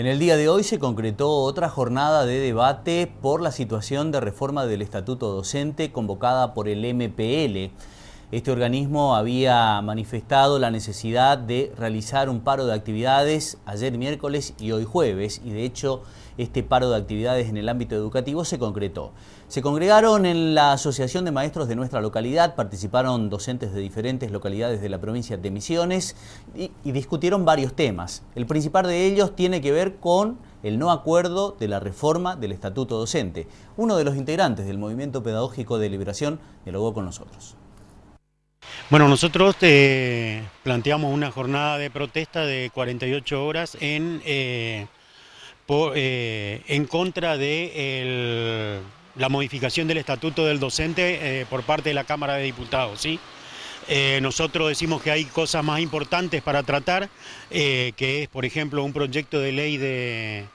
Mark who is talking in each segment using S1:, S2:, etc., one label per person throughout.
S1: En el día de hoy se concretó otra jornada de debate por la situación de reforma del estatuto docente convocada por el MPL. Este organismo había manifestado la necesidad de realizar un paro de actividades ayer miércoles y hoy jueves, y de hecho este paro de actividades en el ámbito educativo se concretó. Se congregaron en la Asociación de Maestros de nuestra localidad, participaron docentes de diferentes localidades de la provincia de Misiones y, discutieron varios temas. El principal de ellos tiene que ver con el no acuerdo de la reforma del estatuto docente. Uno de los integrantes del movimiento pedagógico de liberación dialogó con nosotros.
S2: Bueno, nosotros eh, planteamos una jornada de protesta de 48 horas en, eh, eh, en contra de la modificación del estatuto del docente por parte de la Cámara de Diputados, ¿sí? nosotros decimos que hay cosas más importantes para tratar, que es, por ejemplo, un proyecto de ley de,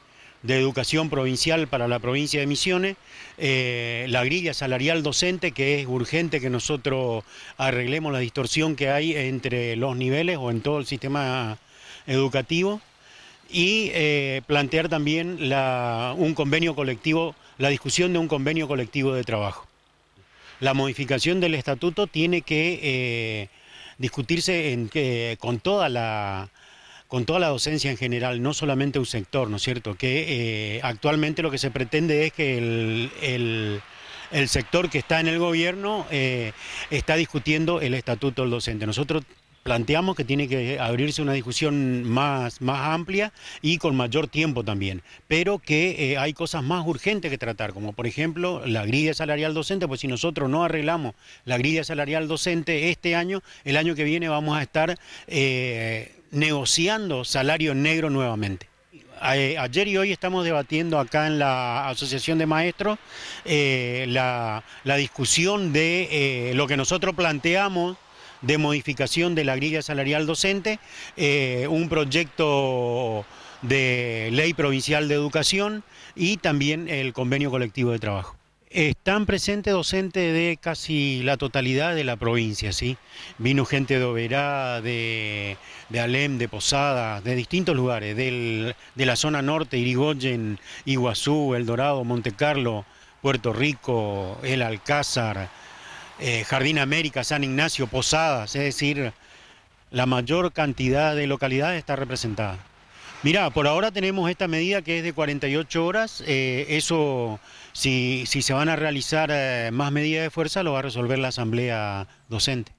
S2: de Educación Provincial para la provincia de Misiones, eh, la grilla salarial docente, que es urgente que nosotros arreglemos la distorsión que hay entre los niveles o en todo el sistema educativo, y eh, plantear también la, un convenio colectivo, la discusión de un convenio colectivo de trabajo. La modificación del estatuto tiene que eh, discutirse en, con toda la con toda la docencia en general, no solamente un sector, ¿no es cierto? Que eh, actualmente lo que se pretende es que el, sector que está en el gobierno eh, está discutiendo el estatuto del docente. Nosotros planteamos que tiene que abrirse una discusión más, más amplia y con mayor tiempo también, pero que eh, hay cosas más urgentes que tratar, como por ejemplo la grilla salarial docente, pues si nosotros no arreglamos la grilla salarial docente este año, el año que viene vamos a estar negociando salario negro nuevamente. Eh, ayer y hoy estamos debatiendo acá en la Asociación de Maestros eh, la, discusión de eh, lo que nosotros planteamos de modificación de la grilla salarial docente, un proyecto de ley provincial de educación y también el convenio colectivo de trabajo. Están presentes docentes de casi la totalidad de la provincia, ¿sí? Vino gente de Oberá, de, Alem, de Posada, de distintos lugares, de la zona norte, Irigoyen, Iguazú, El Dorado, Monte Carlo, Puerto Rico, El Alcázar, eh, Jardín América, San Ignacio, Posadas, es decir, la mayor cantidad de localidades está representada. Mirá, por ahora tenemos esta medida que es de 48 horas. Eh, eso, si, se van a realizar eh, más medidas de fuerza, lo va a resolver la Asamblea Docente.